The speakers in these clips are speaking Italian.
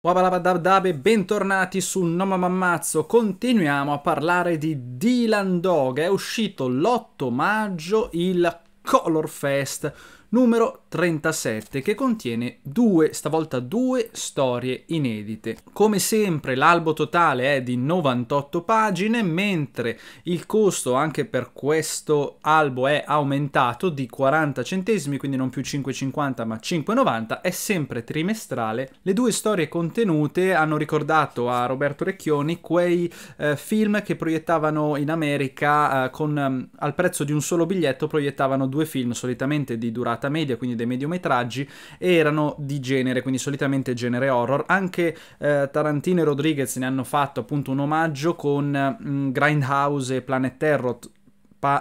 Wabalabadabdabe, bentornati su Noma Mammazzo. Continuiamo a parlare di Dylan Dog. È uscito l'8 maggio il Color Fest numero 37 che contiene due, stavolta due storie inedite. Come sempre l'albo totale è di 98 pagine, mentre il costo anche per questo albo è aumentato di 40 centesimi, quindi non più 5,50 ma 5,90, è sempre trimestrale. Le due storie contenute hanno ricordato a Roberto Recchioni quei eh, film che proiettavano in America eh, con, eh, al prezzo di un solo biglietto proiettavano due film solitamente di durata durata media, quindi dei mediometraggi, erano di genere, quindi solitamente genere horror. Anche eh, Tarantino e Rodriguez ne hanno fatto appunto un omaggio con mh, mm, Grindhouse e Planet Terror,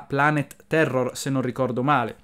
Planet Terror se non ricordo male.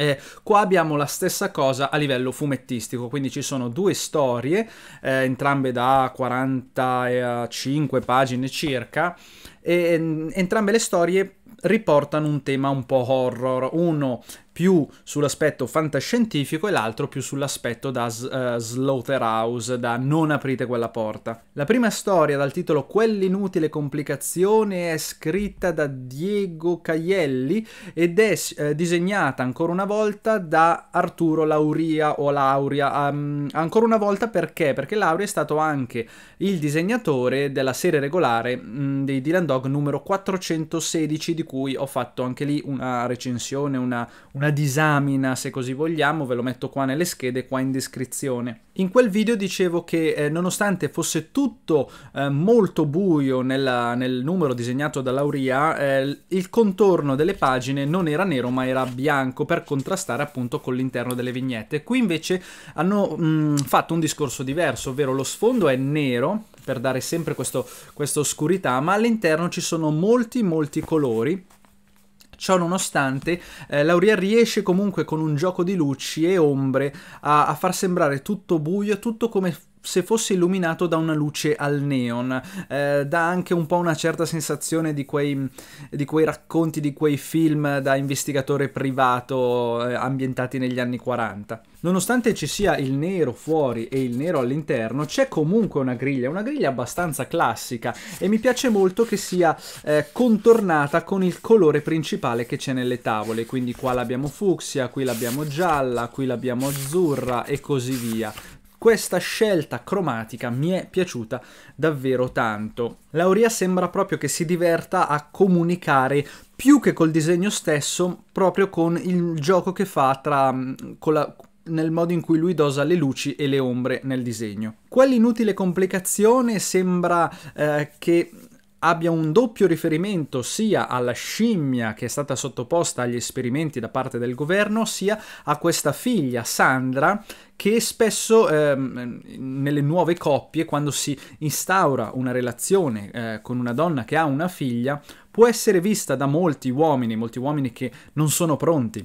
Eh, qua abbiamo la stessa cosa a livello fumettistico, quindi ci sono due storie, eh, entrambe da 45 pagine circa, e mm, entrambe le storie riportano un tema un po' horror, uno più sull'aspetto fantascientifico e l'altro più sull'aspetto da uh, slaughterhouse, da non aprite quella porta. La prima storia dal titolo Quell'inutile complicazione è scritta da Diego Caielli ed è eh, disegnata ancora una volta da Arturo Lauria o Lauria. Um, ancora una volta perché? Perché Lauria è stato anche il disegnatore della serie regolare mh, dei Dylan Dog numero 416 di cui ho fatto anche lì una recensione, una, una disamina, se così vogliamo, ve lo metto qua nelle schede, qua in descrizione. In quel video dicevo che eh, nonostante fosse tutto eh, molto buio nella, nel numero disegnato da Lauria, eh, il contorno delle pagine non era nero ma era bianco per contrastare appunto con l'interno delle vignette. Qui invece hanno mh, mm, fatto un discorso diverso, ovvero lo sfondo è nero per dare sempre questa oscurità, ma all'interno ci sono molti molti colori Ciò nonostante, eh, Lauria riesce comunque con un gioco di luci e ombre a, a far sembrare tutto buio, tutto come se fosse illuminato da una luce al neon. Eh, dà anche un po' una certa sensazione di quei, di quei racconti, di quei film da investigatore privato eh, ambientati negli anni 40. Nonostante ci sia il nero fuori e il nero all'interno, c'è comunque una griglia, una griglia abbastanza classica e mi piace molto che sia eh, contornata con il colore principale che c'è nelle tavole, quindi qua l'abbiamo fucsia, qui l'abbiamo gialla, qui l'abbiamo azzurra e così via. Questa scelta cromatica mi è piaciuta davvero tanto. Lauria sembra proprio che si diverta a comunicare più che col disegno stesso, proprio con il gioco che fa tra, mm, la, nel modo in cui lui dosa le luci e le ombre nel disegno. Quell'inutile complicazione sembra eh, che abbia un doppio riferimento sia alla scimmia che è stata sottoposta agli esperimenti da parte del governo, sia a questa figlia Sandra che spesso ehm, nelle nuove coppie, quando si instaura una relazione eh, con una donna che ha una figlia, può essere vista da molti uomini, molti uomini che non sono pronti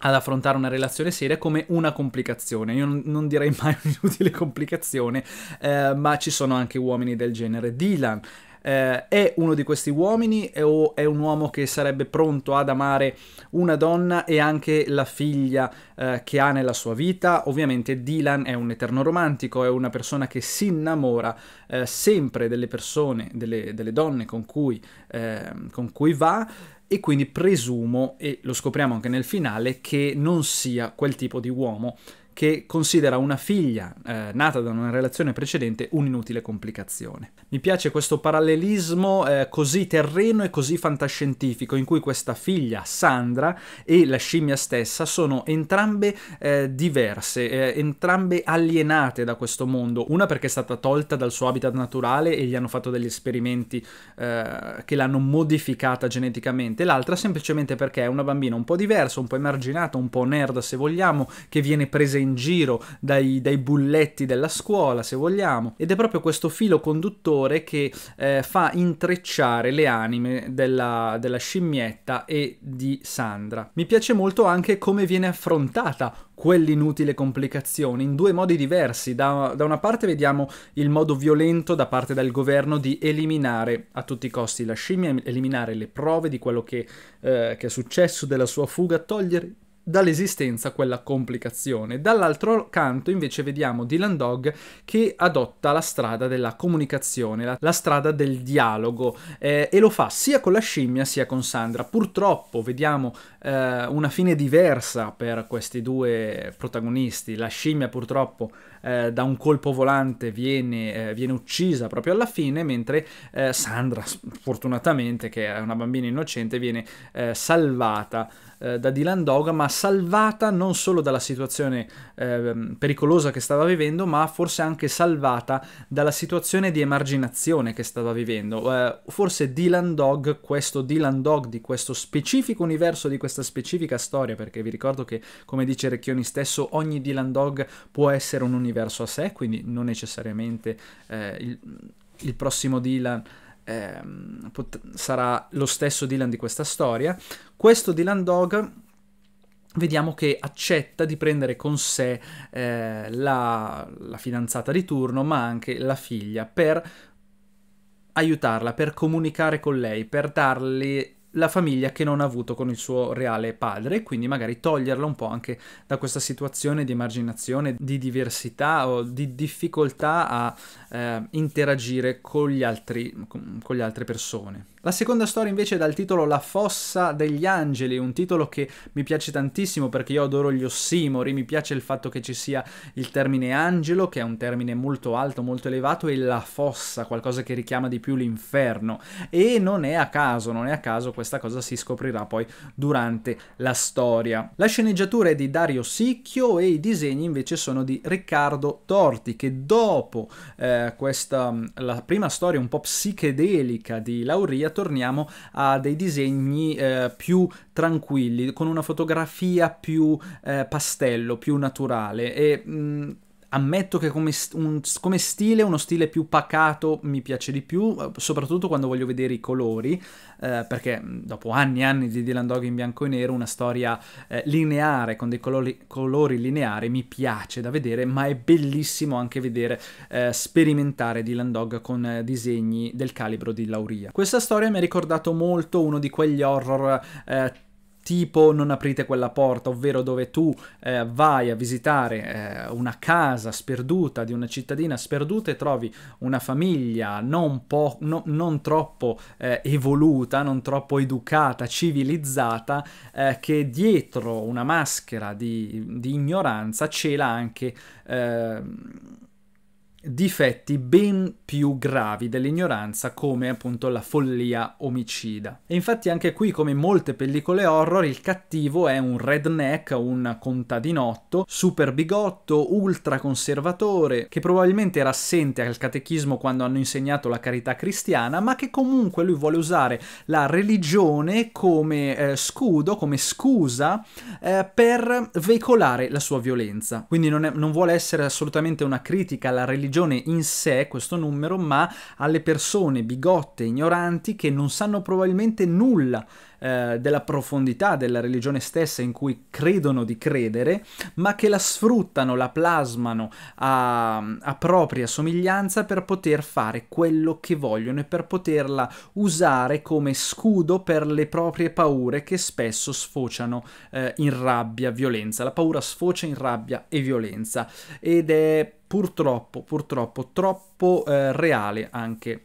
ad affrontare una relazione seria come una complicazione. Io non, direi mai un'inutile complicazione, eh, ma ci sono anche uomini del genere. Dylan eh, è uno di questi uomini è, o è un uomo che sarebbe pronto ad amare una donna e anche la figlia eh, che ha nella sua vita? Ovviamente Dylan è un eterno romantico, è una persona che si innamora eh, sempre delle persone, delle, delle donne con cui, ehm, con cui va e quindi presumo, e lo scopriamo anche nel finale, che non sia quel tipo di uomo che considera una figlia eh, nata da una relazione precedente un'inutile complicazione. Mi piace questo parallelismo eh, così terreno e così fantascientifico in cui questa figlia Sandra e la scimmia stessa sono entrambe eh, diverse, eh, entrambe alienate da questo mondo, una perché è stata tolta dal suo habitat naturale e gli hanno fatto degli esperimenti eh, che l'hanno modificata geneticamente, l'altra semplicemente perché è una bambina un po' diversa, un po' emarginata, un po' nerd se vogliamo, che viene presa in in giro dai, dai, bulletti della scuola, se vogliamo, ed è proprio questo filo conduttore che eh, fa intrecciare le anime della, della scimmietta e di Sandra. Mi piace molto anche come viene affrontata quell'inutile complicazione in due modi diversi. Da, da, una parte vediamo il modo violento da parte del governo di eliminare a tutti i costi la scimmia, eliminare le prove di quello che, eh, che è successo, della sua fuga, togliere dall'esistenza quella complicazione. Dall'altro canto invece vediamo Dylan Dog che adotta la strada della comunicazione, la, la strada del dialogo eh, e lo fa sia con la scimmia sia con Sandra. Purtroppo vediamo eh, una fine diversa per questi due protagonisti. La scimmia purtroppo eh, da un colpo volante viene, eh, viene, uccisa proprio alla fine, mentre eh, Sandra fortunatamente che è una bambina innocente viene eh, salvata da Dylan Dog ma salvata non solo dalla situazione eh, pericolosa che stava vivendo, ma forse anche salvata dalla situazione di emarginazione che stava vivendo. Eh, forse Dylan Dog, questo Dylan Dog di questo specifico universo, di questa specifica storia, perché vi ricordo che, come dice Recchioni stesso, ogni Dylan Dog può essere un universo a sé, quindi non necessariamente eh, il, il prossimo Dylan ehm, sarà lo stesso Dylan di questa storia. Questo Dylan Dog vediamo che accetta di prendere con sé eh, la, la fidanzata di turno, ma anche la figlia, per aiutarla, per comunicare con lei, per darle la famiglia che non ha avuto con il suo reale padre e quindi magari toglierla un po' anche da questa situazione di emarginazione, di diversità o di difficoltà a eh, interagire con, altri, con le altre persone. La seconda storia invece è dal titolo La fossa degli angeli, un titolo che mi piace tantissimo perché io adoro gli ossimori, mi piace il fatto che ci sia il termine angelo, che è un termine molto alto, molto elevato, e la fossa, qualcosa che richiama di più l'inferno. E non è a caso, non è a caso, questa cosa si scoprirà poi durante la storia. La sceneggiatura è di Dario Sicchio e i disegni invece sono di Riccardo Torti, che dopo eh, questa, la prima storia un po' psichedelica di Lauria, Italia torniamo a dei disegni eh, più tranquilli, con una fotografia più eh, pastello, più naturale e mh, mm, ammetto che come, un, come, stile, uno stile più pacato mi piace di più, eh, soprattutto quando voglio vedere i colori, eh, perché mm, dopo anni e anni di Dylan Dog in bianco e nero, una storia eh, lineare con dei colori, colori, lineari mi piace da vedere, ma è bellissimo anche vedere eh, sperimentare Dylan Dog con eh, disegni del calibro di Lauria. Questa storia mi ha ricordato molto uno di quegli horror eh, tipo non aprite quella porta, ovvero dove tu eh, vai a visitare eh, una casa sperduta di una cittadina sperduta e trovi una famiglia non, po- no, non troppo eh, evoluta, non troppo educata, civilizzata, eh, che dietro una maschera di, di ignoranza cela anche ehm, difetti ben più gravi dell'ignoranza come appunto la follia omicida. E infatti anche qui come in molte pellicole horror il cattivo è un redneck, un contadinotto, super bigotto, ultra conservatore, che probabilmente era assente al catechismo quando hanno insegnato la carità cristiana, ma che comunque lui vuole usare la religione come eh, scudo, come scusa eh, per veicolare la sua violenza. Quindi non, è, non vuole essere assolutamente una critica alla religione ragione in sé questo numero, ma alle persone bigotte, ignoranti, che non sanno probabilmente nulla eh, della profondità della religione stessa in cui credono di credere, ma che la sfruttano, la plasmano a, a propria somiglianza per poter fare quello che vogliono e per poterla usare come scudo per le proprie paure che spesso sfociano eh, in rabbia, violenza. La paura sfocia in rabbia e violenza ed è purtroppo, purtroppo troppo eh, reale anche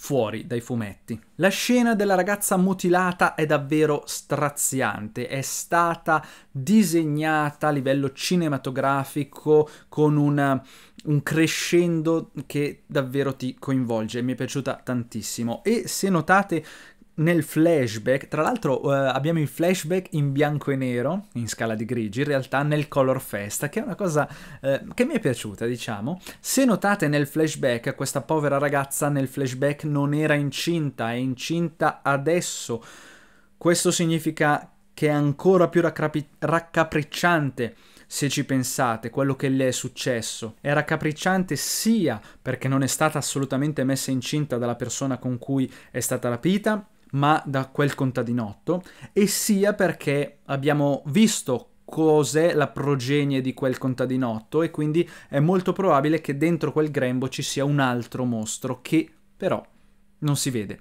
fuori dai fumetti. La scena della ragazza mutilata è davvero straziante, è stata disegnata a livello cinematografico con una, un crescendo che davvero ti coinvolge, mi è piaciuta tantissimo e se notate nel flashback, tra l'altro uh, abbiamo il flashback in bianco e nero, in scala di grigi, in realtà nel Color festa, che è una cosa uh, che mi è piaciuta, diciamo. Se notate nel flashback, questa povera ragazza nel flashback non era incinta, è incinta adesso. Questo significa che è ancora più raccapricciante se ci pensate, quello che le è successo. È raccapricciante sia perché non è stata assolutamente messa incinta dalla persona con cui è stata rapita, ma da quel contadinotto, e sia perché abbiamo visto cos'è la progenie di quel contadinotto e quindi è molto probabile che dentro quel grembo ci sia un altro mostro che però non si vede,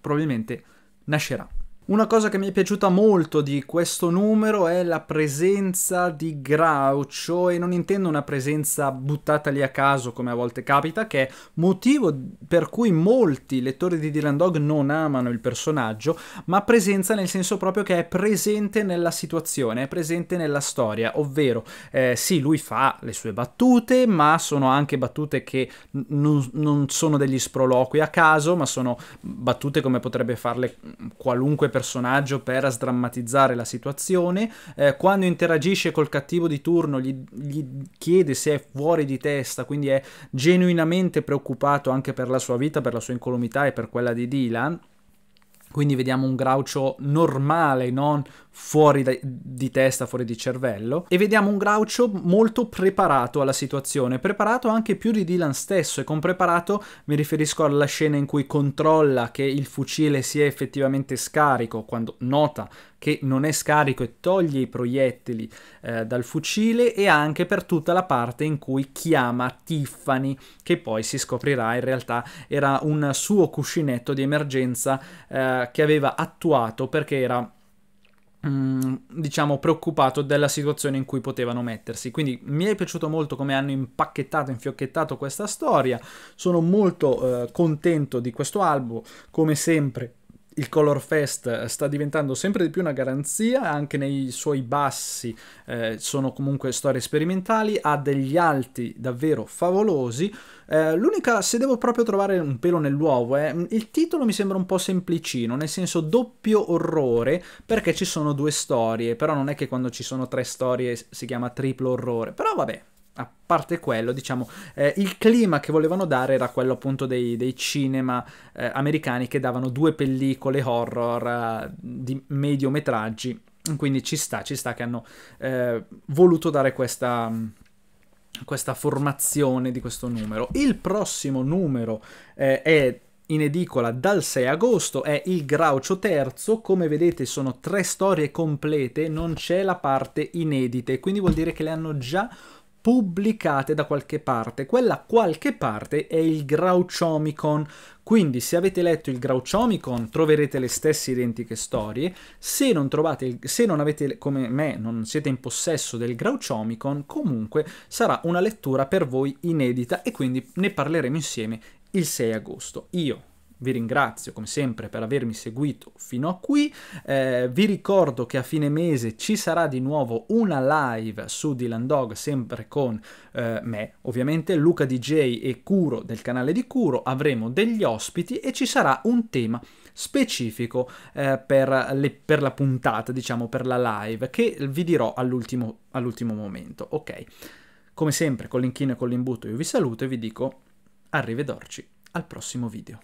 probabilmente nascerà. Una cosa che mi è piaciuta molto di questo numero è la presenza di Groucho e non intendo una presenza buttata lì a caso come a volte capita, che è motivo per cui molti lettori di Dylan Dog non amano il personaggio, ma presenza nel senso proprio che è presente nella situazione, è presente nella storia, ovvero eh, sì, lui fa le sue battute, ma sono anche battute che non, non sono degli sproloqui a caso, ma sono battute come potrebbe farle qualunque persona personaggio per sdrammatizzare la situazione, eh, quando interagisce col cattivo di turno gli, gli, chiede se è fuori di testa, quindi è genuinamente preoccupato anche per la sua vita, per la sua incolumità e per quella di Dylan. Quindi vediamo un Groucho normale, non fuori da, di testa, fuori di cervello, e vediamo un Groucho molto preparato alla situazione, preparato anche più di Dylan stesso, e con preparato mi riferisco alla scena in cui controlla che il fucile sia effettivamente scarico, quando nota che non è scarico e toglie i proiettili eh, dal fucile e anche per tutta la parte in cui chiama Tiffany che poi si scoprirà in realtà era un suo cuscinetto di emergenza eh, che aveva attuato perché era Mm, diciamo preoccupato della situazione in cui potevano mettersi quindi mi è piaciuto molto come hanno impacchettato infiocchettato questa storia sono molto eh, contento di questo album come sempre il Color Fest eh, sta diventando sempre di più una garanzia, anche nei suoi bassi eh, sono comunque storie sperimentali, ha degli alti davvero favolosi. Eh, l'unica, se devo proprio trovare un pelo nell'uovo, è eh, mm, il titolo mi sembra un po' semplicino, nel senso doppio orrore, perché ci sono due storie, però non è che quando ci sono tre storie si chiama triplo orrore, però vabbè, a parte quello, diciamo, eh, il clima che volevano dare era quello appunto dei, dei cinema eh, americani che davano due pellicole horror eh, di mediometraggi. Quindi ci sta, ci sta che hanno eh, voluto dare questa mm, questa formazione di questo numero. Il prossimo numero eh, è in edicola dal 6 agosto, è Il Graucio Terzo, come vedete sono tre storie complete, non c'è la parte inedite, quindi vuol dire che le hanno già pubblicate da qualche parte. Quella qualche parte è il Grouchomicon. Quindi se avete letto il Grouchomicon troverete le stesse identiche storie. Se non, trovate, se non avete, come me, non siete in possesso del Grouchomicon, comunque sarà una lettura per voi inedita e quindi ne parleremo insieme il 6 agosto. Io vi ringrazio come sempre per avermi seguito fino a qui, eh, vi ricordo che a fine mese ci sarà di nuovo una live su Dylan Dog sempre con eh, me, ovviamente Luca DJ e Curo del canale di Curo, avremo degli ospiti e ci sarà un tema specifico eh, per, le, per, la puntata, diciamo per la live, che vi dirò all'ultimo, all'ultimo momento, ok? Come sempre con l'inchino e con l'imbuto io vi saluto e vi dico arrivederci al prossimo video.